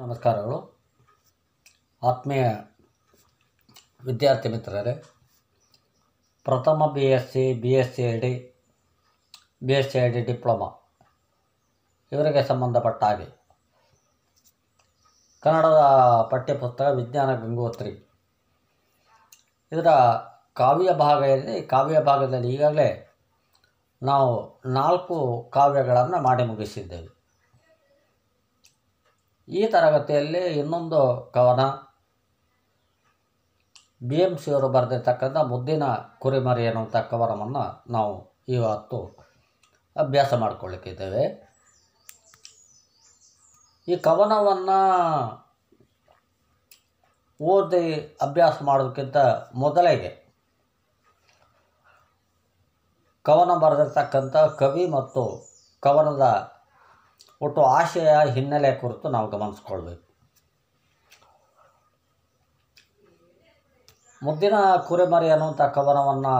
ನಮಸ್ಕಾರಗಳು ಆತ್ಮೀಯ ವಿದ್ಯಾರ್ಥಿ ಮಿತ್ರರೇ ಪ್ರಥಮ B S C B S C I D B S C I D diploma ಇವರಿಗೆ ಸಂಬಂಧಪಟ್ಟ ಹಾಗೆ ಕನ್ನಡದ ಪಠ್ಯಪುಸ್ತಕ ವಿಜ್ಞಾನ ಗಂಗೋತ್ರಿ ಇದರ ಕಾವ್ಯ ಭಾಗ ಇದೆ ಕಾವ್ಯ ಭಾಗದಲ್ಲಿ ಈಗಾಗಲೇ ನಾವು ನಾಲ್ಕು ಕಾವ್ಯಗಳನ್ನು ಮಾಡಿ ಮುಗಿಸಿದ್ದೇವೆ ಈ ತರಗತಿಯಲ್ಲಿ ಇನ್ನೊಂದು ಕವನ ಬಿ ಎಮ್ ಅವರು ಬರೆದಿರ್ತಕ್ಕಂಥ ಮುದ್ದಿನ ಕುರಿಮರಿ ಅನ್ನುವಂಥ ಕವನವನ್ನು ನಾವು ಇವತ್ತು ಅಭ್ಯಾಸ ಮಾಡಿಕೊಳ್ಳಿಕ್ಕಿದ್ದೇವೆ ಈ ಕವನವನ್ನು ಓದಿ ಅಭ್ಯಾಸ ಮಾಡೋದಕ್ಕಿಂತ ಮೊದಲಿಗೆ ಕವನ ಬರೆದಿರ್ತಕ್ಕಂಥ ಕವಿ ಮತ್ತು ಕವನದ ಒಟ್ಟು ಆಶಯ ಹಿನ್ನೆಲೆ ಕುರಿತು ನಾವು ಗಮನಿಸ್ಕೊಳ್ಬೇಕು ಮುದ್ದಿನ ಕುರೆಮರಿ ಅನ್ನುವಂಥ ಕವನವನ್ನು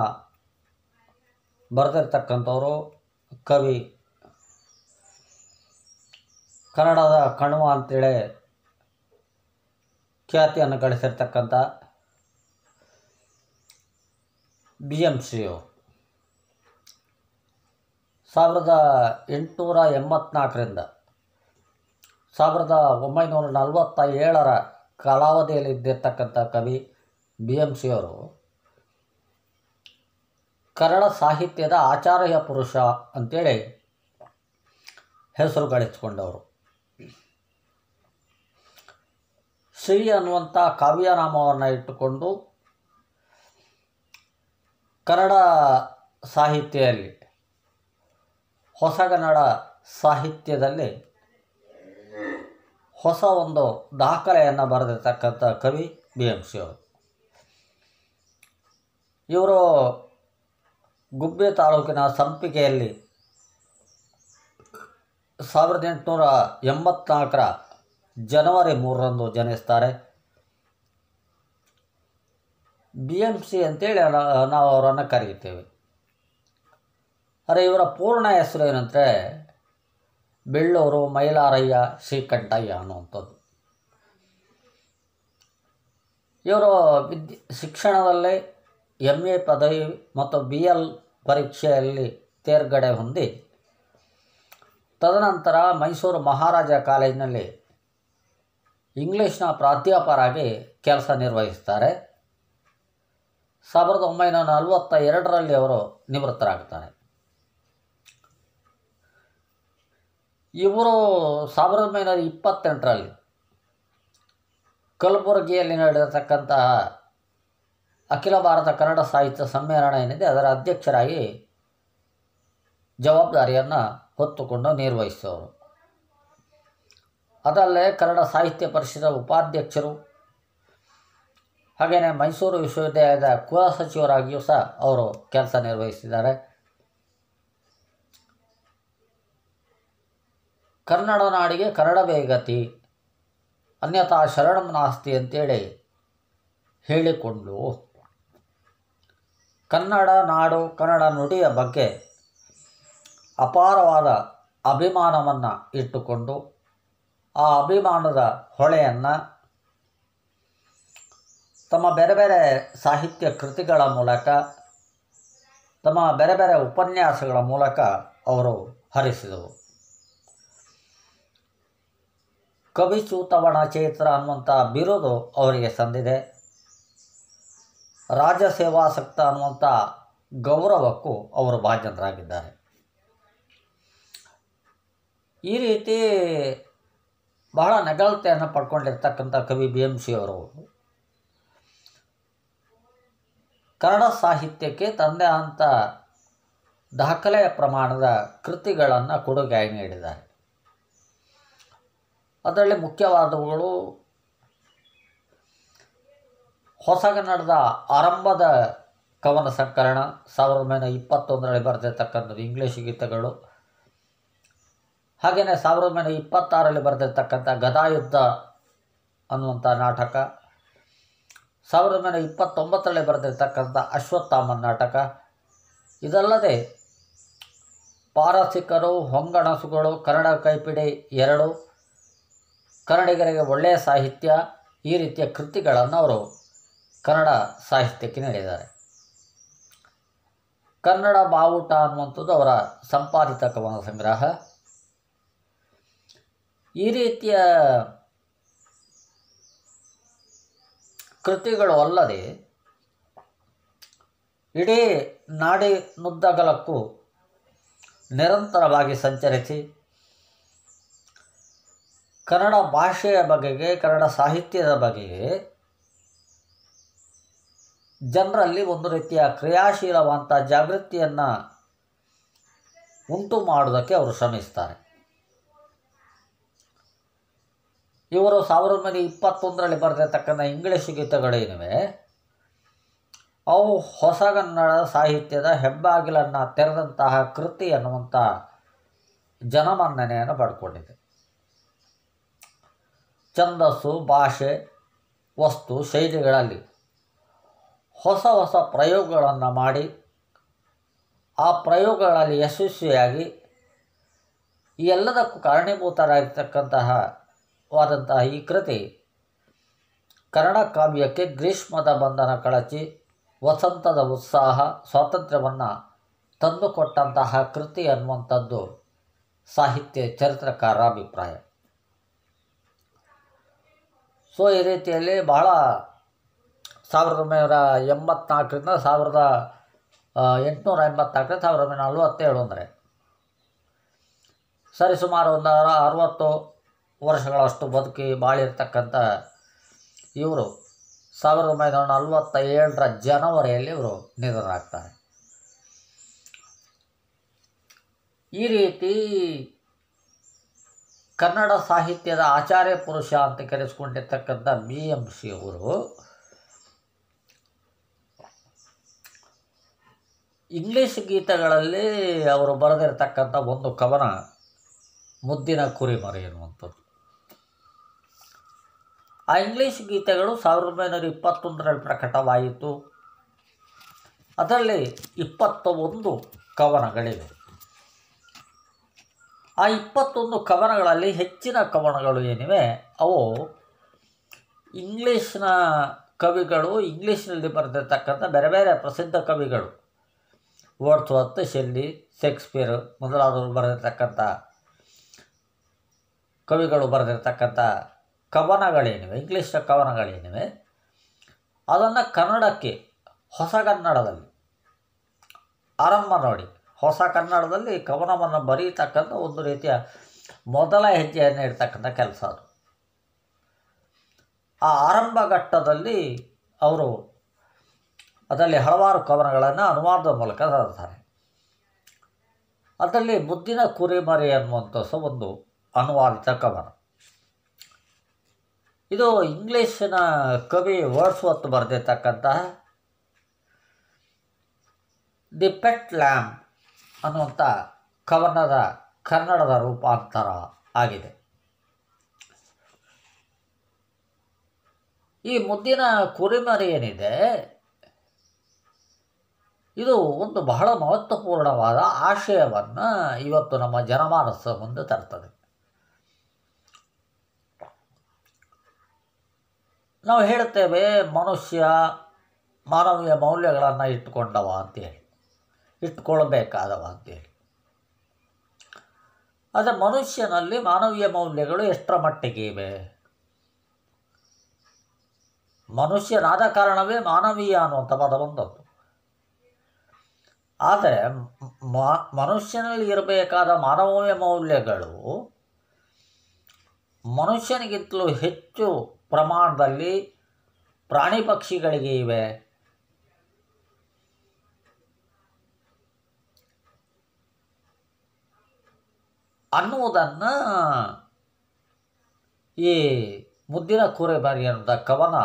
ಬರೆದಿರ್ತಕ್ಕಂಥವರು ಕವಿ ಕನ್ನಡದ ಕಣ್ವ ಅಂತೇಳಿ ಖ್ಯಾತಿಯನ್ನು ಗಳಿಸಿರ್ತಕ್ಕಂಥ ಬಿ ಎಮ್ ಯು ಸಾವಿರದ ಎಂಟುನೂರ ಎಂಬತ್ನಾಲ್ಕರಿಂದ ಸಾವಿರದ ಒಂಬೈನೂರ ನಲವತ್ತ ಏಳರ ಕಾಲಾವಧಿಯಲ್ಲಿ ಇದ್ದಿರ್ತಕ್ಕಂಥ ಕವಿ ಬಿ ಎಂ ಸಿ ಅವರು ಕನ್ನಡ ಸಾಹಿತ್ಯದ ಆಚಾರ್ಯ ಪುರುಷ ಅಂತೇಳಿ ಹೆಸರು ಗಳಿಸಿಕೊಂಡವರು ಶ್ರೀ ಅನ್ನುವಂಥ ಕಾವ್ಯನಾಮವನ್ನು ಇಟ್ಟುಕೊಂಡು ಕನ್ನಡ ಸಾಹಿತ್ಯದಲ್ಲಿ ಹೊಸಗನ್ನಡ ಸಾಹಿತ್ಯದಲ್ಲಿ ಹೊಸ ಒಂದು ದಾಖಲೆಯನ್ನು ಬರೆದಿರ್ತಕ್ಕಂಥ ಕವಿ ಬಿ ಎಂ ಅವರು ಇವರು ಗುಬ್ಬೆ ತಾಲೂಕಿನ ಸಂಪಿಗೆಯಲ್ಲಿ ಸಾವಿರದ ಎಂಟುನೂರ ಎಂಬತ್ನಾಲ್ಕರ ಜನವರಿ ಮೂರರಂದು ಜನಿಸ್ತಾರೆ ಬಿ ಎಂ ಸಿ ಅಂತೇಳಿ ನಾವು ಅವರನ್ನು ಕರೆಯುತ್ತೇವೆ ಆದರೆ ಇವರ ಪೂರ್ಣ ಹೆಸರು ಏನಂದರೆ ಬೆಳ್ಳೂರು ಮೈಲಾರಯ್ಯ ಶ್ರೀಕಂಠಯ್ಯ ಅನ್ನುವಂಥದ್ದು ಇವರು ವಿದ್ಯ ಶಿಕ್ಷಣದಲ್ಲಿ ಎಮ್ ಎ ಪದವಿ ಮತ್ತು ಬಿ ಎಲ್ ಪರೀಕ್ಷೆಯಲ್ಲಿ ತೇರ್ಗಡೆ ಹೊಂದಿ ತದನಂತರ ಮೈಸೂರು ಮಹಾರಾಜ ಕಾಲೇಜಿನಲ್ಲಿ ಇಂಗ್ಲೀಷ್ನ ಪ್ರಾಧ್ಯಾಪಕರಾಗಿ ಕೆಲಸ ನಿರ್ವಹಿಸ್ತಾರೆ ಸಾವಿರದ ಒಂಬೈನೂರ ನಲವತ್ತ ಎರಡರಲ್ಲಿ ಅವರು ನಿವೃತ್ತರಾಗ್ತಾರೆ ಇವರು ಸಾವಿರದ ಒಂಬೈನೂರ ಇಪ್ಪತ್ತೆಂಟರಲ್ಲಿ ಕಲಬುರಗಿಯಲ್ಲಿ ನಡೆಯತಕ್ಕಂತಹ ಅಖಿಲ ಭಾರತ ಕನ್ನಡ ಸಾಹಿತ್ಯ ಸಮ್ಮೇಳನ ಏನಿದೆ ಅದರ ಅಧ್ಯಕ್ಷರಾಗಿ ಜವಾಬ್ದಾರಿಯನ್ನು ಹೊತ್ತುಕೊಂಡು ನಿರ್ವಹಿಸೋರು ಅದಲ್ಲೇ ಕನ್ನಡ ಸಾಹಿತ್ಯ ಪರಿಷತ್ ಉಪಾಧ್ಯಕ್ಷರು ಹಾಗೆಯೇ ಮೈಸೂರು ವಿಶ್ವವಿದ್ಯಾಲಯದ ಕುಲಸಚಿವರಾಗಿಯೂ ಸಹ ಅವರು ಕೆಲಸ ನಿರ್ವಹಿಸಿದ್ದಾರೆ ಕನ್ನಡ ನಾಡಿಗೆ ಕನ್ನಡ ಬೇಗತಿ ಅನ್ಯಥಾ ಶರಣಂ ನಾಸ್ತಿ ಅಂತೇಳಿ ಹೇಳಿಕೊಂಡು ಕನ್ನಡ ನಾಡು ಕನ್ನಡ ನುಡಿಯ ಬಗ್ಗೆ ಅಪಾರವಾದ ಅಭಿಮಾನವನ್ನು ಇಟ್ಟುಕೊಂಡು ಆ ಅಭಿಮಾನದ ಹೊಳೆಯನ್ನು ತಮ್ಮ ಬೇರೆ ಬೇರೆ ಸಾಹಿತ್ಯ ಕೃತಿಗಳ ಮೂಲಕ ತಮ್ಮ ಬೇರೆ ಬೇರೆ ಉಪನ್ಯಾಸಗಳ ಮೂಲಕ ಅವರು ಹರಿಸಿದರು ಕವಿ ಚೈತ್ರ ಅನ್ನುವಂಥ ಬಿರುದು ಅವರಿಗೆ ಸಂದಿದೆ ರಾಜ ಸೇವಾಸಕ್ತ ಅನ್ನುವಂಥ ಗೌರವಕ್ಕೂ ಅವರು ಭಾಜನರಾಗಿದ್ದಾರೆ ಈ ರೀತಿ ಬಹಳ ನಗಲತೆಯನ್ನು ಪಡ್ಕೊಂಡಿರ್ತಕ್ಕಂಥ ಕವಿ ಬಿ ಎಂ ಸಿ ಅವರು ಕನ್ನಡ ಸಾಹಿತ್ಯಕ್ಕೆ ತಂದೆ ಅಂತ ದಾಖಲೆಯ ಪ್ರಮಾಣದ ಕೃತಿಗಳನ್ನು ಕೊಡುಗೆಯಾಗಿ ನೀಡಿದ್ದಾರೆ ಅದರಲ್ಲಿ ಮುಖ್ಯವಾದವುಗಳು ಹೊಸಗನ್ನಡದ ಆರಂಭದ ಕವನ ಸಂಕಲನ ಸಾವಿರದ ಒಂಬೈನೂರ ಇಪ್ಪತ್ತೊಂದರಲ್ಲಿ ಬರೆದಿರ್ತಕ್ಕಂಥದ್ದು ಇಂಗ್ಲೀಷ್ ಗೀತೆಗಳು ಹಾಗೆಯೇ ಸಾವಿರದ ಒಂಬೈನೂರ ಇಪ್ಪತ್ತಾರರಲ್ಲಿ ಬರೆದಿರ್ತಕ್ಕಂಥ ಗದಾಯುದ್ಧ ಅನ್ನುವಂಥ ನಾಟಕ ಸಾವಿರದ ಒಂಬೈನೂರ ಇಪ್ಪತ್ತೊಂಬತ್ತರಲ್ಲಿ ಬರೆದಿರ್ತಕ್ಕಂಥ ಅಶ್ವತ್ಥಾಮ ನಾಟಕ ಇದಲ್ಲದೆ ಪಾರಸಿಕರು ಹೊಂಗಣಸುಗಳು ಕನ್ನಡ ಕೈಪಿಡಿ ಎರಡು ಕನ್ನಡಿಗರಿಗೆ ಒಳ್ಳೆಯ ಸಾಹಿತ್ಯ ಈ ರೀತಿಯ ಕೃತಿಗಳನ್ನು ಅವರು ಕನ್ನಡ ಸಾಹಿತ್ಯಕ್ಕೆ ನೀಡಿದ್ದಾರೆ ಕನ್ನಡ ಬಾವುಟ ಅನ್ನುವಂಥದ್ದು ಅವರ ಸಂಪಾದಿತ ಕವನ ಸಂಗ್ರಹ ಈ ರೀತಿಯ ಕೃತಿಗಳು ಅಲ್ಲದೆ ಇಡೀ ನಾಡಿನುದ್ದಗಲಕ್ಕೂ ನಿರಂತರವಾಗಿ ಸಂಚರಿಸಿ ಕನ್ನಡ ಭಾಷೆಯ ಬಗೆಗೆ ಕನ್ನಡ ಸಾಹಿತ್ಯದ ಬಗೆಗೆ ಜನರಲ್ಲಿ ಒಂದು ರೀತಿಯ ಕ್ರಿಯಾಶೀಲವಂಥ ಜಾಗೃತಿಯನ್ನು ಉಂಟು ಮಾಡೋದಕ್ಕೆ ಅವರು ಶ್ರಮಿಸ್ತಾರೆ ಇವರು ಸಾವಿರದ ಒಂಬೈನೂರ ಇಪ್ಪತ್ತೊಂದರಲ್ಲಿ ಬರೆದಿರ್ತಕ್ಕಂಥ ಇಂಗ್ಲೀಷ್ ಗೀತೆಗಳೇನಿವೆ ಅವು ಹೊಸಗನ್ನಡ ಸಾಹಿತ್ಯದ ಹೆಬ್ಬಾಗಿಲನ್ನು ತೆರೆದಂತಹ ಕೃತಿ ಅನ್ನುವಂಥ ಜನಮನ್ನಣೆಯನ್ನು ಪಡ್ಕೊಂಡಿದೆ ಛಂದಸ್ಸು ಭಾಷೆ ವಸ್ತು ಶೈಲಿಗಳಲ್ಲಿ ಹೊಸ ಹೊಸ ಪ್ರಯೋಗಗಳನ್ನು ಮಾಡಿ ಆ ಪ್ರಯೋಗಗಳಲ್ಲಿ ಯಶಸ್ವಿಯಾಗಿ ಈ ಎಲ್ಲದಕ್ಕೂ ಕಾರಣೀಭೂತರಾಗಿರ್ತಕ್ಕಂತಹ ವಾದಂತಹ ಈ ಕೃತಿ ಕನ್ನಡ ಕಾವ್ಯಕ್ಕೆ ಗ್ರೀಷ್ಮದ ಬಂಧನ ಕಳಚಿ ವಸಂತದ ಉತ್ಸಾಹ ಸ್ವಾತಂತ್ರ್ಯವನ್ನು ತಂದುಕೊಟ್ಟಂತಹ ಕೃತಿ ಅನ್ನುವಂಥದ್ದು ಸಾಹಿತ್ಯ ಚರಿತ್ರಕಾರ ಅಭಿಪ್ರಾಯ ಸೊ ಈ ರೀತಿಯಲ್ಲಿ ಭಾಳ ಸಾವಿರದ ಒಂಬೈನೂರ ಎಂಬತ್ನಾಲ್ಕರಿಂದ ಸಾವಿರದ ಎಂಟುನೂರ ಎಂಬತ್ನಾಲ್ಕರಿಂದ ಸಾವಿರದ ಒಂಬೈನೂರ ನಲವತ್ತೇಳು ಅಂದರೆ ಸರಿಸುಮಾರು ಒಂದು ಅರವತ್ತು ವರ್ಷಗಳಷ್ಟು ಬದುಕಿ ಬಾಳಿರ್ತಕ್ಕಂಥ ಇವರು ಸಾವಿರದ ಒಂಬೈನೂರ ನಲವತ್ತ ಏಳರ ಜನವರಿಯಲ್ಲಿ ಇವರು ನಿಧನರಾಗ್ತಾರೆ ಈ ರೀತಿ ಕನ್ನಡ ಸಾಹಿತ್ಯದ ಆಚಾರ್ಯ ಪುರುಷ ಅಂತ ಕರೆಸ್ಕೊಂಡಿರ್ತಕ್ಕಂಥ ಬಿ ಎಂ ಸಿ ಅವರು ಇಂಗ್ಲೀಷ್ ಗೀತೆಗಳಲ್ಲಿ ಅವರು ಬರೆದಿರ್ತಕ್ಕಂಥ ಒಂದು ಕವನ ಮುದ್ದಿನ ಕುರಿಮರಿ ಎನ್ನುವಂಥದ್ದು ಆ ಇಂಗ್ಲೀಷ್ ಗೀತೆಗಳು ಸಾವಿರದ ಒಂಬೈನೂರ ಇಪ್ಪತ್ತೊಂದರಲ್ಲಿ ಪ್ರಕಟವಾಯಿತು ಅದರಲ್ಲಿ ಇಪ್ಪತ್ತ ಒಂದು ಕವನಗಳಿವೆ ಆ ಇಪ್ಪತ್ತೊಂದು ಕವನಗಳಲ್ಲಿ ಹೆಚ್ಚಿನ ಕವನಗಳು ಏನಿವೆ ಅವು ಇಂಗ್ಲೀಷ್ನ ಕವಿಗಳು ಇಂಗ್ಲೀಷ್ನಲ್ಲಿ ಬರೆದಿರ್ತಕ್ಕಂಥ ಬೇರೆ ಬೇರೆ ಪ್ರಸಿದ್ಧ ಕವಿಗಳು ವರ್ಡ್ಸ್ವರ್ತ್ ಶೆಲ್ಲಿ ಶೇಕ್ಸ್ಪಿಯರ್ ಮೊದಲಾದವರು ಬರೆದಿರ್ತಕ್ಕಂಥ ಕವಿಗಳು ಬರೆದಿರ್ತಕ್ಕಂಥ ಕವನಗಳೇನಿವೆ ಇಂಗ್ಲೀಷ್ನ ಕವನಗಳೇನಿವೆ ಅದನ್ನು ಕನ್ನಡಕ್ಕೆ ಹೊಸಗನ್ನಡದಲ್ಲಿ ಆರಂಭ ನೋಡಿ ಹೊಸ ಕನ್ನಡದಲ್ಲಿ ಕವನವನ್ನು ಬರೀತಕ್ಕಂಥ ಒಂದು ರೀತಿಯ ಮೊದಲ ಹೆಜ್ಜೆಯನ್ನು ಇಡ್ತಕ್ಕಂಥ ಕೆಲಸ ಅದು ಆ ಆರಂಭ ಘಟ್ಟದಲ್ಲಿ ಅವರು ಅದರಲ್ಲಿ ಹಲವಾರು ಕವನಗಳನ್ನು ಅನುವಾದದ ಮೂಲಕ ತರ್ತಾರೆ ಅದರಲ್ಲಿ ಮುದ್ದಿನ ಕುರಿಮರಿ ಅನ್ನುವಂಥ ಸಹ ಒಂದು ಅನುವಾದಿತ ಕವನ ಇದು ಇಂಗ್ಲೀಷಿನ ಕವಿ ವರ್ಡ್ಸ್ ಹೊತ್ತು ಬರೆದಿರ್ತಕ್ಕಂತಹ ದಿ ಪೆಟ್ ಲ್ಯಾಂಪ್ ಅನ್ನುವಂಥ ಕವನದ ಕನ್ನಡದ ರೂಪಾಂತರ ಆಗಿದೆ ಈ ಮುದ್ದಿನ ಕುರಿಮರಿ ಏನಿದೆ ಇದು ಒಂದು ಬಹಳ ಮಹತ್ವಪೂರ್ಣವಾದ ಆಶಯವನ್ನು ಇವತ್ತು ನಮ್ಮ ಜನಮಾನಸ ಮುಂದೆ ತರ್ತದೆ ನಾವು ಹೇಳ್ತೇವೆ ಮನುಷ್ಯ ಮಾನವೀಯ ಮೌಲ್ಯಗಳನ್ನು ಇಟ್ಟುಕೊಂಡವ ಅಂತ ಹೇಳಿ ಇಟ್ಕೊಳ್ಬೇಕಾದ ಅಂತೇಳಿ ಆದರೆ ಮನುಷ್ಯನಲ್ಲಿ ಮಾನವೀಯ ಮೌಲ್ಯಗಳು ಎಷ್ಟರ ಮಟ್ಟಿಗೆ ಇವೆ ಮನುಷ್ಯನಾದ ಕಾರಣವೇ ಮಾನವೀಯ ಅನ್ನುವಂಥ ಪದ ಬಂದದ್ದು ಆದರೆ ಮನುಷ್ಯನಲ್ಲಿ ಇರಬೇಕಾದ ಮಾನವೀಯ ಮೌಲ್ಯಗಳು ಮನುಷ್ಯನಿಗಿಂತಲೂ ಹೆಚ್ಚು ಪ್ರಮಾಣದಲ್ಲಿ ಪ್ರಾಣಿ ಪಕ್ಷಿಗಳಿಗೆ ಇವೆ ಅನ್ನುವುದನ್ನು ಈ ಮುದ್ದಿನ ಬಾರಿ ಅನ್ನೋದ ಕವನ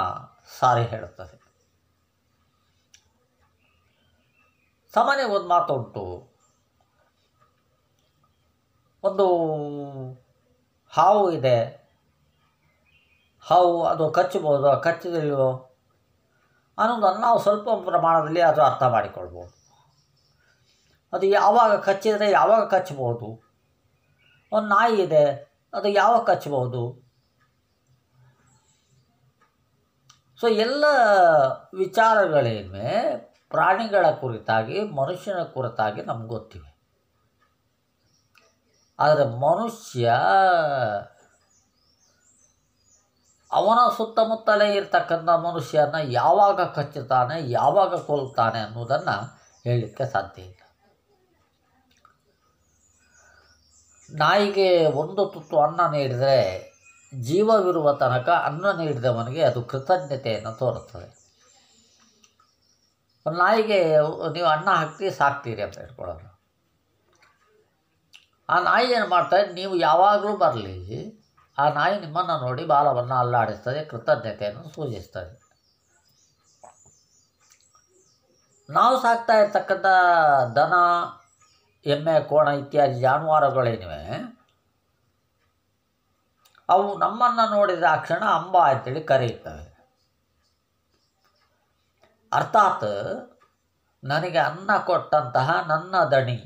ಸಾರಿ ಹೇಳುತ್ತದೆ ಸಾಮಾನ್ಯ ಒಂದು ಮಾತುಂಟು ಒಂದು ಹಾವು ಇದೆ ಹಾವು ಅದು ಕಚ್ಚಬಹುದು ಕಚ್ಚಿದೆಯೋ ಅನ್ನೋದನ್ನು ನಾವು ಸ್ವಲ್ಪ ಪ್ರಮಾಣದಲ್ಲಿ ಅದು ಅರ್ಥ ಮಾಡಿಕೊಳ್ಬೋದು ಅದು ಯಾವಾಗ ಕಚ್ಚಿದರೆ ಯಾವಾಗ ಕಚ್ಚಬಹುದು ಒಂದು ನಾಯಿ ಇದೆ ಅದು ಯಾವಾಗ ಕಚ್ಚಬಹುದು ಸೊ ಎಲ್ಲ ವಿಚಾರಗಳೇನು ಪ್ರಾಣಿಗಳ ಕುರಿತಾಗಿ ಮನುಷ್ಯನ ಕುರಿತಾಗಿ ನಮ್ಗೆ ಗೊತ್ತಿವೆ ಆದರೆ ಮನುಷ್ಯ ಅವನ ಸುತ್ತಮುತ್ತಲೇ ಇರ್ತಕ್ಕಂಥ ಮನುಷ್ಯನ ಯಾವಾಗ ಕಚ್ಚುತ್ತಾನೆ ಯಾವಾಗ ಕೊಲ್ತಾನೆ ಅನ್ನೋದನ್ನು ಹೇಳಲಿಕ್ಕೆ ಸಾಧ್ಯ ಇಲ್ಲ ನಾಯಿಗೆ ಒಂದು ತುತ್ತು ಅನ್ನ ನೀಡಿದರೆ ಜೀವವಿರುವ ತನಕ ಅನ್ನ ನೀಡಿದವನಿಗೆ ಅದು ಕೃತಜ್ಞತೆಯನ್ನು ತೋರುತ್ತದೆ ನಾಯಿಗೆ ನೀವು ಅನ್ನ ಹಾಕ್ತಿ ಸಾಕ್ತೀರಿ ಅಂತ ಹೇಳ್ಕೊಳ್ಳೋದು ಆ ನಾಯಿ ಏನು ಮಾಡ್ತಾರೆ ನೀವು ಯಾವಾಗಲೂ ಬರಲಿ ಆ ನಾಯಿ ನಿಮ್ಮನ್ನು ನೋಡಿ ಬಾಲವನ್ನು ಅಲ್ಲಾಡಿಸ್ತದೆ ಕೃತಜ್ಞತೆಯನ್ನು ಸೂಚಿಸ್ತದೆ ನಾವು ಸಾಕ್ತಾ ಇರ್ತಕ್ಕಂಥ ದನ ಎಮ್ಮೆ ಕೋಣ ಇತ್ಯಾದಿ ಜಾನುವಾರುಗಳೇನಿವೆ ಅವು ನಮ್ಮನ್ನು ನೋಡಿದ ಆ ಕ್ಷಣ ಅಂಬ ಅಂತೇಳಿ ಕರೆಯುತ್ತವೆ ಅರ್ಥಾತ್ ನನಗೆ ಅನ್ನ ಕೊಟ್ಟಂತಹ ನನ್ನ ದಣಿ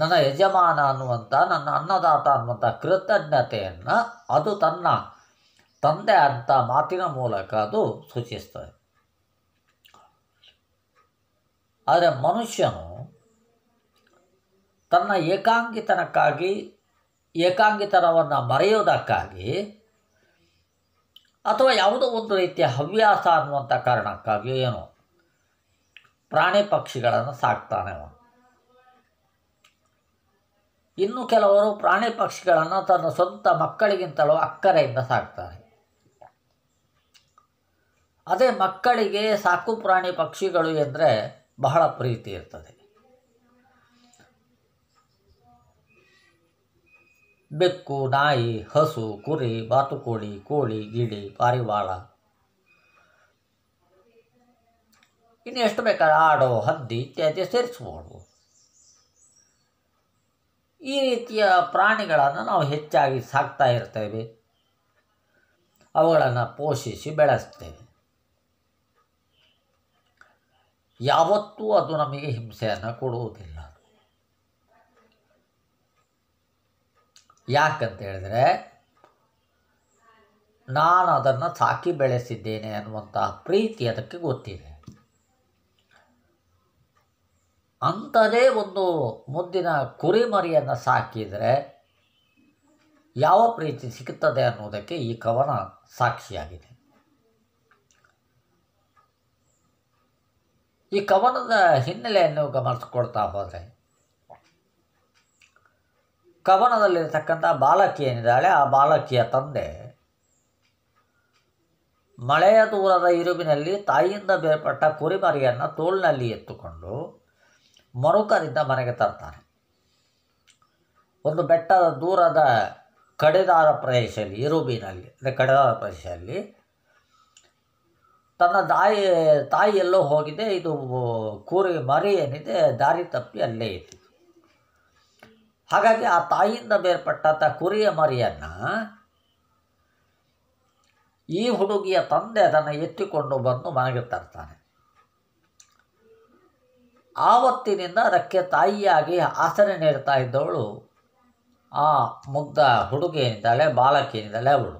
ನನ್ನ ಯಜಮಾನ ಅನ್ನುವಂಥ ನನ್ನ ಅನ್ನದಾತ ಅನ್ನುವಂಥ ಕೃತಜ್ಞತೆಯನ್ನು ಅದು ತನ್ನ ತಂದೆ ಅಂತ ಮಾತಿನ ಮೂಲಕ ಅದು ಸೂಚಿಸ್ತದೆ ಆದರೆ ಮನುಷ್ಯನು ತನ್ನ ಏಕಾಂಗಿತನಕ್ಕಾಗಿ ಏಕಾಂಗಿತನವನ್ನು ಮರೆಯೋದಕ್ಕಾಗಿ ಅಥವಾ ಯಾವುದೋ ಒಂದು ರೀತಿಯ ಹವ್ಯಾಸ ಅನ್ನುವಂಥ ಕಾರಣಕ್ಕಾಗಿ ಏನು ಪ್ರಾಣಿ ಪಕ್ಷಿಗಳನ್ನು ಸಾಕ್ತಾನೆ ಅವನು ಇನ್ನು ಕೆಲವರು ಪ್ರಾಣಿ ಪಕ್ಷಿಗಳನ್ನು ತನ್ನ ಸ್ವಂತ ಮಕ್ಕಳಿಗಿಂತಲೂ ಅಕ್ಕರೆಯಿಂದ ಸಾಕ್ತಾರೆ ಅದೇ ಮಕ್ಕಳಿಗೆ ಸಾಕು ಪ್ರಾಣಿ ಪಕ್ಷಿಗಳು ಎಂದರೆ ಬಹಳ ಪ್ರೀತಿ ಇರ್ತದೆ ಬೆಕ್ಕು ನಾಯಿ ಹಸು ಕುರಿ ಬಾತುಕೋಳಿ ಕೋಳಿ ಗಿಳಿ ಪಾರಿವಾಳ ಇನ್ನು ಎಷ್ಟು ಬೇಕಾದ್ರೆ ಆಡು ಹದ್ದಿ ಇತ್ಯಾದಿ ಸೇರಿಸ್ಬೋದು ಈ ರೀತಿಯ ಪ್ರಾಣಿಗಳನ್ನು ನಾವು ಹೆಚ್ಚಾಗಿ ಸಾಕ್ತಾ ಇರ್ತೇವೆ ಅವುಗಳನ್ನು ಪೋಷಿಸಿ ಬೆಳೆಸ್ತೇವೆ ಯಾವತ್ತೂ ಅದು ನಮಗೆ ಹಿಂಸೆಯನ್ನು ಕೊಡುವುದಿಲ್ಲ ಯಾಕಂತ ಹೇಳಿದರೆ ನಾನು ಅದನ್ನು ಸಾಕಿ ಬೆಳೆಸಿದ್ದೇನೆ ಅನ್ನುವಂತಹ ಪ್ರೀತಿ ಅದಕ್ಕೆ ಗೊತ್ತಿದೆ ಅಂಥದೇ ಒಂದು ಮುದ್ದಿನ ಕುರಿಮರಿಯನ್ನು ಸಾಕಿದರೆ ಯಾವ ಪ್ರೀತಿ ಸಿಗುತ್ತದೆ ಅನ್ನುವುದಕ್ಕೆ ಈ ಕವನ ಸಾಕ್ಷಿಯಾಗಿದೆ ಈ ಕವನದ ಹಿನ್ನೆಲೆಯನ್ನು ಗಮನಿಸ್ಕೊಳ್ತಾ ಹೋದರೆ ಕವನದಲ್ಲಿರ್ತಕ್ಕಂಥ ಬಾಲಕಿ ಏನಿದ್ದಾಳೆ ಆ ಬಾಲಕಿಯ ತಂದೆ ಮಳೆಯ ದೂರದ ಇರುವಿನಲ್ಲಿ ತಾಯಿಯಿಂದ ಬೇರ್ಪಟ್ಟ ಕುರಿಮರಿಯನ್ನು ತೋಳಿನಲ್ಲಿ ಎತ್ತುಕೊಂಡು ಮರುಕರಿಂದ ಮನೆಗೆ ತರ್ತಾನೆ ಒಂದು ಬೆಟ್ಟದ ದೂರದ ಕಡಿದಾರ ಪ್ರದೇಶದಲ್ಲಿ ಇರುಬಿನಲ್ಲಿ ಅಂದರೆ ಕಡಿದಾರ ಪ್ರದೇಶದಲ್ಲಿ ತನ್ನ ತಾಯಿ ತಾಯಿಯೆಲ್ಲೋ ಹೋಗಿದೆ ಇದು ಕೂರಿ ಮರಿ ಏನಿದೆ ದಾರಿ ತಪ್ಪಿ ಅಲ್ಲೇ ಇತ್ತು ಹಾಗಾಗಿ ಆ ತಾಯಿಯಿಂದ ಬೇರ್ಪಟ್ಟಂಥ ಕುರಿಯ ಮರಿಯನ್ನು ಈ ಹುಡುಗಿಯ ತಂದೆ ಅದನ್ನು ಎತ್ತಿಕೊಂಡು ಬಂದು ಮನೆಗೆ ತರ್ತಾನೆ ಆವತ್ತಿನಿಂದ ಅದಕ್ಕೆ ತಾಯಿಯಾಗಿ ಆಸರೆ ನೀಡ್ತಾ ಇದ್ದವಳು ಆ ಮುಗ್ಧ ಹುಡುಗಿಯಿಂದಲೇ ಬಾಲಕಿಯಿಂದಲೇ ಅವಳು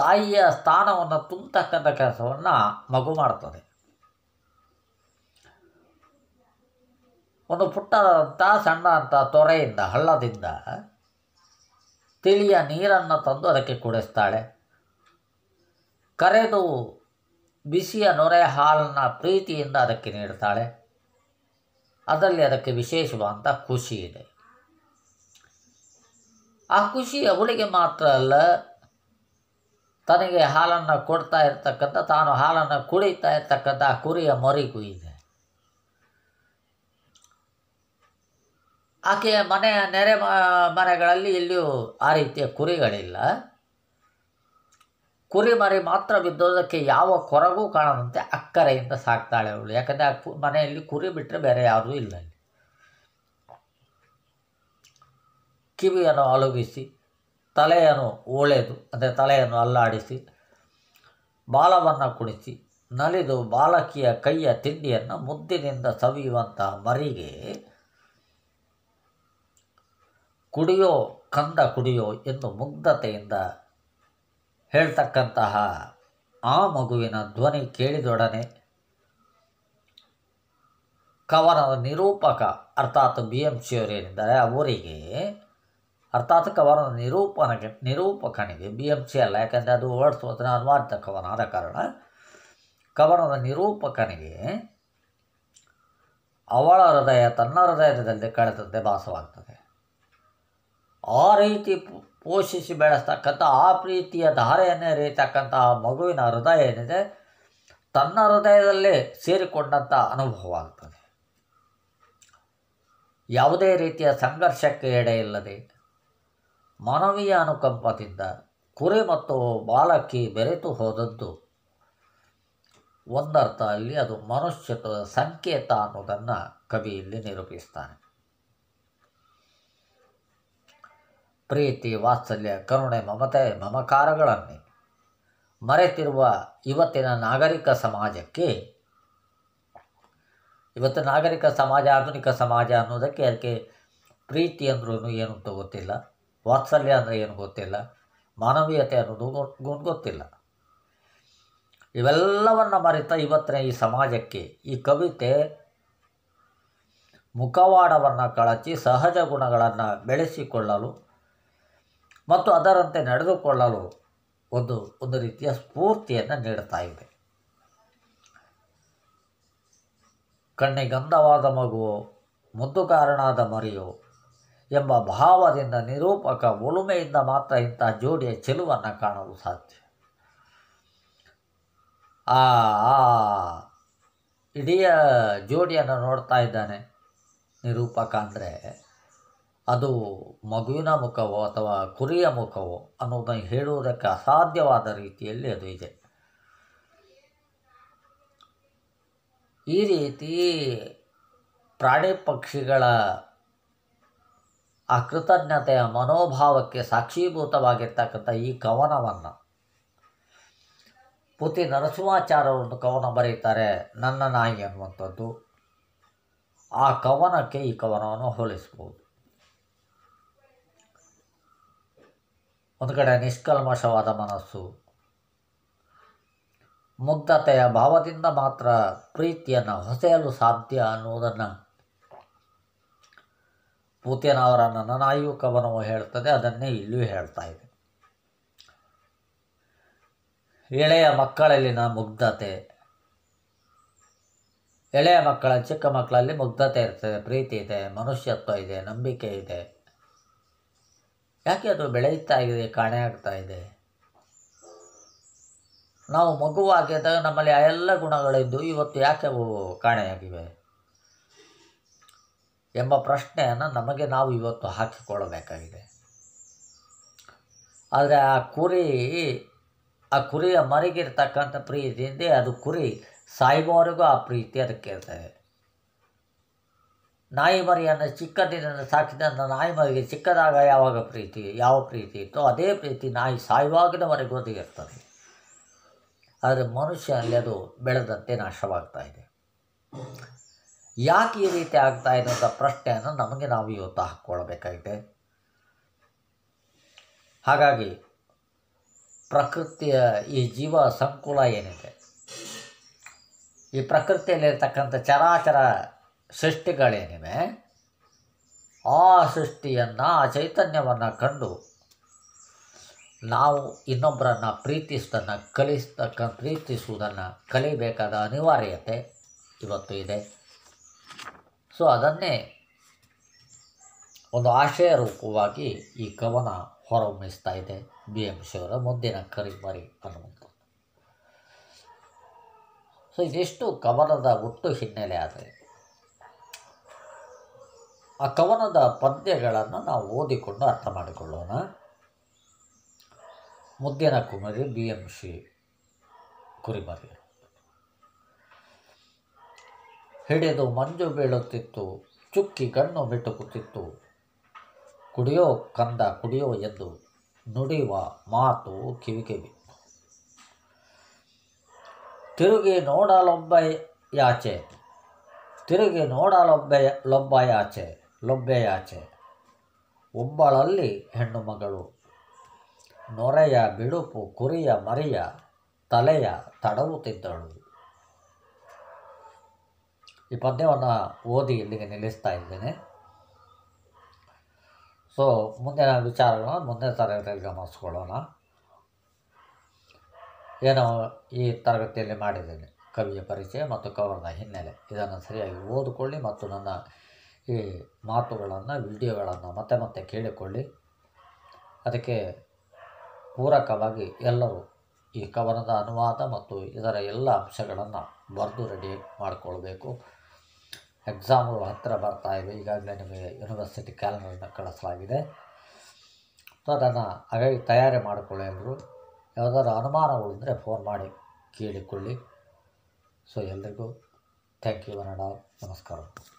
ತಾಯಿಯ ಸ್ಥಾನವನ್ನು ತುಂಬತಕ್ಕಂಥ ಕೆಲಸವನ್ನು ಮಗು ಮಾಡ್ತದೆ ಒಂದು ಪುಟ್ಟದಂಥ ಸಣ್ಣ ಅಂಥ ತೊರೆಯಿಂದ ಹಳ್ಳದಿಂದ ತಿಳಿಯ ನೀರನ್ನು ತಂದು ಅದಕ್ಕೆ ಕುಡಿಸ್ತಾಳೆ ಕರೆದು ಬಿಸಿಯ ನೊರೆ ಹಾಲನ್ನು ಪ್ರೀತಿಯಿಂದ ಅದಕ್ಕೆ ನೀಡ್ತಾಳೆ ಅದರಲ್ಲಿ ಅದಕ್ಕೆ ವಿಶೇಷವಾದಂಥ ಖುಷಿ ಇದೆ ಆ ಖುಷಿ ಅವಳಿಗೆ ಮಾತ್ರ ಅಲ್ಲ ತನಗೆ ಹಾಲನ್ನು ಕೊಡ್ತಾ ಇರ್ತಕ್ಕಂಥ ತಾನು ಹಾಲನ್ನು ಕುಡಿತಾ ಇರ್ತಕ್ಕಂಥ ಕುರಿಯ ಮರಿಗೂ ಇದೆ ಆಕೆಯ ಮನೆಯ ನೆರೆ ಮನೆಗಳಲ್ಲಿ ಇಲ್ಲಿಯೂ ಆ ರೀತಿಯ ಕುರಿಗಳಿಲ್ಲ ಕುರಿ ಮರಿ ಮಾತ್ರ ಬಿದ್ದೋದಕ್ಕೆ ಯಾವ ಕೊರಗೂ ಕಾಣದಂತೆ ಅಕ್ಕರೆಯಿಂದ ಸಾಕ್ತಾಳೆ ಅವಳು ಯಾಕಂದರೆ ಆ ಮನೆಯಲ್ಲಿ ಕುರಿ ಬಿಟ್ಟರೆ ಬೇರೆ ಯಾರೂ ಇಲ್ಲ ಕಿವಿಯನ್ನು ಅಲುಗಿಸಿ ತಲೆಯನ್ನು ಓಳೆದು ಅಂದರೆ ತಲೆಯನ್ನು ಅಲ್ಲಾಡಿಸಿ ಬಾಲವನ್ನು ಕುಣಿಸಿ ನಲಿದು ಬಾಲಕಿಯ ಕೈಯ ತಿಂಡಿಯನ್ನು ಮುದ್ದಿನಿಂದ ಸವಿಯುವಂತಹ ಮರಿಗೆ ಕುಡಿಯೋ ಕಂದ ಕುಡಿಯೋ ಎಂದು ಮುಗ್ಧತೆಯಿಂದ ಹೇಳ್ತಕ್ಕಂತಹ ಆ ಮಗುವಿನ ಧ್ವನಿ ಕೇಳಿದೊಡನೆ ಕವನದ ನಿರೂಪಕ ಅರ್ಥಾತ್ ಬಿ ಎಂ ಶಿವರೇನಿದ್ದಾರೆ ಅವರಿಗೆ ಅರ್ಥಾತ್ ಕವನದ ನಿರೂಪಣೆಗೆ ನಿರೂಪಕನಿಗೆ ಬಿ ಎಂ ಸಿ ಅಲ್ಲ ಯಾಕೆಂದರೆ ಅದು ಓಡಿಸುವುದನ್ನು ಕವನ ಆದ ಕಾರಣ ಕವನದ ನಿರೂಪಕನಿಗೆ ಅವಳ ಹೃದಯ ತನ್ನ ಹೃದಯದಲ್ಲಿ ಕಳೆದಂತೆ ಭಾಸವಾಗ್ತದೆ ಆ ರೀತಿ ಪೋಷಿಸಿ ಬೆಳೆಸ್ತಕ್ಕಂಥ ಆ ಪ್ರೀತಿಯ ಧಾರೆಯನ್ನೇ ಆ ಮಗುವಿನ ಹೃದಯ ಏನಿದೆ ತನ್ನ ಹೃದಯದಲ್ಲೇ ಸೇರಿಕೊಂಡಂಥ ಅನುಭವ ಆಗ್ತದೆ ಯಾವುದೇ ರೀತಿಯ ಸಂಘರ್ಷಕ್ಕೆ ಎಡೆ ಇಲ್ಲದೆ ಮಾನವೀಯ ಅನುಕಂಪದಿಂದ ಕುರಿ ಮತ್ತು ಬಾಲಕಿ ಬೆರೆತು ಹೋದದ್ದು ಒಂದರ್ಥ ಅಲ್ಲಿ ಅದು ಮನುಷ್ಯತ್ವದ ಸಂಕೇತ ಅನ್ನೋದನ್ನು ಕವಿ ಇಲ್ಲಿ ನಿರೂಪಿಸ್ತಾನೆ ಪ್ರೀತಿ ವಾತ್ಸಲ್ಯ ಕರುಣೆ ಮಮತೆ ಮಮಕಾರಗಳನ್ನೇ ಮರೆತಿರುವ ಇವತ್ತಿನ ನಾಗರಿಕ ಸಮಾಜಕ್ಕೆ ಇವತ್ತು ನಾಗರಿಕ ಸಮಾಜ ಆಧುನಿಕ ಸಮಾಜ ಅನ್ನೋದಕ್ಕೆ ಅದಕ್ಕೆ ಪ್ರೀತಿ ಅಂದ್ರೂ ಏನು ಅಂತ ಗೊತ್ತಿಲ್ಲ ವಾತ್ಸಲ್ಯ ಅಂದರೆ ಏನು ಗೊತ್ತಿಲ್ಲ ಮಾನವೀಯತೆ ಅನ್ನೋದು ಗೊತ್ತು ಗೊತ್ತಿಲ್ಲ ಇವೆಲ್ಲವನ್ನು ಮರೆತ ಇವತ್ತಿನ ಈ ಸಮಾಜಕ್ಕೆ ಈ ಕವಿತೆ ಮುಖವಾಡವನ್ನು ಕಳಚಿ ಸಹಜ ಗುಣಗಳನ್ನು ಬೆಳೆಸಿಕೊಳ್ಳಲು ಮತ್ತು ಅದರಂತೆ ನಡೆದುಕೊಳ್ಳಲು ಒಂದು ಒಂದು ರೀತಿಯ ಸ್ಫೂರ್ತಿಯನ್ನು ನೀಡುತ್ತಾ ಇದೆ ಕಣ್ಣಿಗಂಧವಾದ ಮಗುವೋ ಮುದ್ದು ಕಾರಣಾದ ಮರಿಯು ಎಂಬ ಭಾವದಿಂದ ನಿರೂಪಕ ಉಳುಮೆಯಿಂದ ಮಾತ್ರ ಇಂಥ ಜೋಡಿಯ ಚೆಲುವನ್ನು ಕಾಣಲು ಸಾಧ್ಯ ಆ ಇಡೀ ಜೋಡಿಯನ್ನು ನೋಡ್ತಾ ಇದ್ದಾನೆ ನಿರೂಪಕ ಅಂದರೆ ಅದು ಮಗುವಿನ ಮುಖವೋ ಅಥವಾ ಕುರಿಯ ಮುಖವೋ ಅನ್ನೋದನ್ನು ಹೇಳುವುದಕ್ಕೆ ಅಸಾಧ್ಯವಾದ ರೀತಿಯಲ್ಲಿ ಅದು ಇದೆ ಈ ರೀತಿ ಪ್ರಾಣಿ ಪಕ್ಷಿಗಳ ಆ ಕೃತಜ್ಞತೆಯ ಮನೋಭಾವಕ್ಕೆ ಸಾಕ್ಷೀಭೂತವಾಗಿರ್ತಕ್ಕಂಥ ಈ ಕವನವನ್ನು ಪುತಿ ನರಸಿಂಹಾಚಾರ್ಯರೊಂದು ಕವನ ಬರೀತಾರೆ ನನ್ನ ನಾಯಿ ಅನ್ನುವಂಥದ್ದು ಆ ಕವನಕ್ಕೆ ಈ ಕವನವನ್ನು ಹೋಲಿಸ್ಬೋದು ಒಂದು ಕಡೆ ನಿಷ್ಕಲ್ಮಶವಾದ ಮನಸ್ಸು ಮುಗ್ಧತೆಯ ಭಾವದಿಂದ ಮಾತ್ರ ಪ್ರೀತಿಯನ್ನು ಹೊಸೆಯಲು ಸಾಧ್ಯ ಅನ್ನುವುದನ್ನು ಪೂತಿಯನವರ ನನಾಯು ಕವನವು ಹೇಳ್ತದೆ ಅದನ್ನೇ ಇಲ್ಲಿಯೂ ಹೇಳ್ತಾ ಇದೆ ಎಳೆಯ ಮಕ್ಕಳಲ್ಲಿನ ಮುಗ್ಧತೆ ಎಳೆಯ ಮಕ್ಕಳ ಚಿಕ್ಕ ಮಕ್ಕಳಲ್ಲಿ ಮುಗ್ಧತೆ ಇರ್ತದೆ ಪ್ರೀತಿ ಇದೆ ಮನುಷ್ಯತ್ವ ಇದೆ ನಂಬಿಕೆ ಇದೆ ಯಾಕೆ ಅದು ಬೆಳೆಯುತ್ತಾ ಇದೆ ಕಾಣೆ ಇದೆ ನಾವು ಮಗುವಾಗಿದ್ದಾಗ ನಮ್ಮಲ್ಲಿ ಆ ಎಲ್ಲ ಗುಣಗಳಿದ್ದು ಇವತ್ತು ಯಾಕೆ ಅವು ಕಾಣೆಯಾಗಿವೆ ಎಂಬ ಪ್ರಶ್ನೆಯನ್ನು ನಮಗೆ ನಾವು ಇವತ್ತು ಹಾಕಿಕೊಳ್ಳಬೇಕಾಗಿದೆ ಆದರೆ ಆ ಕುರಿ ಆ ಕುರಿಯ ಮರಿಗಿರ್ತಕ್ಕಂಥ ಪ್ರೀತಿಯಿಂದ ಅದು ಕುರಿ ಸಾಯುವವರೆಗೂ ಆ ಪ್ರೀತಿ ಅದಕ್ಕೆ ಇರ್ತದೆ ನಾಯಿ ಮರಿಯನ್ನು ಚಿಕ್ಕಂದಿನಿಂದ ಸಾಕಿದಂಥ ನಾಯಿ ಮರಿಗೆ ಚಿಕ್ಕದಾಗ ಯಾವಾಗ ಪ್ರೀತಿ ಯಾವ ಪ್ರೀತಿ ಇತ್ತೋ ಅದೇ ಪ್ರೀತಿ ನಾಯಿ ಸಾಯುವಾಗಿನವರೆಗೂ ಅದು ಇರ್ತದೆ ಆದರೆ ಮನುಷ್ಯನಲ್ಲಿ ಅದು ಬೆಳೆದಂತೆ ನಾಶವಾಗ್ತಾ ಇದೆ ಯಾಕೆ ಈ ರೀತಿ ಆಗ್ತಾ ಇದೆ ಅಂತ ಪ್ರಶ್ನೆಯನ್ನು ನಮಗೆ ನಾವು ಇವತ್ತು ಹಾಕ್ಕೊಳ್ಬೇಕಾಗಿದೆ ಹಾಗಾಗಿ ಪ್ರಕೃತಿಯ ಈ ಜೀವ ಸಂಕುಲ ಏನಿದೆ ಈ ಪ್ರಕೃತಿಯಲ್ಲಿರ್ತಕ್ಕಂಥ ಚರಾಚರ ಸೃಷ್ಟಿಗಳೇನಿವೆ ಆ ಸೃಷ್ಟಿಯನ್ನು ಆ ಚೈತನ್ಯವನ್ನು ಕಂಡು ನಾವು ಇನ್ನೊಬ್ಬರನ್ನು ಪ್ರೀತಿಸದನ್ನು ಕಲಿಸ್ತಕ್ಕ ಪ್ರೀತಿಸುವುದನ್ನು ಕಲಿಬೇಕಾದ ಅನಿವಾರ್ಯತೆ ಇವತ್ತು ಇದೆ ಸೊ ಅದನ್ನೇ ಒಂದು ಆಶಯ ರೂಪವಾಗಿ ಈ ಕವನ ಹೊರಹೊಮ್ಮಿಸ್ತಾ ಇದೆ ಬಿ ಎಂ ಶಿವರ ಮುಂದಿನ ಕರಿಮರಿ ಅನ್ನುವಂಥದ್ದು ಸೊ ಇದಿಷ್ಟು ಕವನದ ಒಟ್ಟು ಹಿನ್ನೆಲೆ ಆದರೆ ಆ ಕವನದ ಪದ್ಯಗಳನ್ನು ನಾವು ಓದಿಕೊಂಡು ಅರ್ಥ ಮಾಡಿಕೊಳ್ಳೋಣ ಮುದ್ದಿನ ಕುಮರಿ ಬಿ ಎಂ ಶಿ ಕುರಿಮರಿ ಹಿಡಿದು ಮಂಜು ಬೀಳುತ್ತಿತ್ತು ಚುಕ್ಕಿ ಕಣ್ಣು ಬಿಟುಕುತ್ತಿತ್ತು ಕುಡಿಯೋ ಕಂದ ಕುಡಿಯೋ ಎಂದು ನುಡಿಯುವ ಮಾತು ಕಿವಿ ಕಿವಿ ತಿರುಗಿ ನೋಡಲೊಬ್ಬ ಯಾಚೆ ತಿರುಗಿ ನೋಡಲೊಬ್ಬ ಲೊಬ್ಬ ಯಾಚೆ ಲೊಬ್ಬೆಯಾಚೆ ಒಬ್ಬಳಲ್ಲಿ ಹೆಣ್ಣು ಮಗಳು ನೊರೆಯ ಬಿಡುಪು ಕುರಿಯ ಮರಿಯ ತಲೆಯ ತಡವುತ್ತಿದ್ದಳು ಈ ಪದ್ಯವನ್ನು ಓದಿ ಇಲ್ಲಿಗೆ ನಿಲ್ಲಿಸ್ತಾ ಇದ್ದೇನೆ ಸೊ ಮುಂದಿನ ವಿಚಾರಗಳನ್ನು ಮುಂದಿನ ತರಗತಿಯಲ್ಲಿ ಗಮನಿಸ್ಕೊಳ್ಳೋಣ ಏನೋ ಈ ತರಗತಿಯಲ್ಲಿ ಮಾಡಿದ್ದೇನೆ ಕವಿಯ ಪರಿಚಯ ಮತ್ತು ಕವರ್ನ ಹಿನ್ನೆಲೆ ಇದನ್ನು ಸರಿಯಾಗಿ ಓದಿಕೊಳ್ಳಿ ಮತ್ತು ನನ್ನ ಈ ಮಾತುಗಳನ್ನು ವಿಡಿಯೋಗಳನ್ನು ಮತ್ತೆ ಮತ್ತೆ ಕೇಳಿಕೊಳ್ಳಿ ಅದಕ್ಕೆ ಪೂರಕವಾಗಿ ಎಲ್ಲರೂ ಈ ಕವನದ ಅನುವಾದ ಮತ್ತು ಇದರ ಎಲ್ಲ ಅಂಶಗಳನ್ನು ಬರೆದು ರೆಡಿ ಮಾಡಿಕೊಳ್ಬೇಕು ಎಕ್ಸಾಮ್ಗಳು ಹತ್ತಿರ ಬರ್ತಾ ಇವೆ ಈಗಾಗಲೇ ನಿಮಗೆ ಯೂನಿವರ್ಸಿಟಿ ಕ್ಯಾಲೆಂಡರನ್ನು ಕಳಿಸಲಾಗಿದೆ ಸೊ ಅದನ್ನು ಹಾಗಾಗಿ ತಯಾರಿ ಮಾಡಿಕೊಳ್ಳಿ ಎಲ್ಲರೂ ಯಾವುದಾದ್ರು ಅನುಮಾನಗಳು ಅಂದರೆ ಫೋನ್ ಮಾಡಿ ಕೇಳಿಕೊಳ್ಳಿ ಸೊ ಎಲ್ರಿಗೂ ಥ್ಯಾಂಕ್ ಯು ಕನ್ನಡ ನಮಸ್ಕಾರ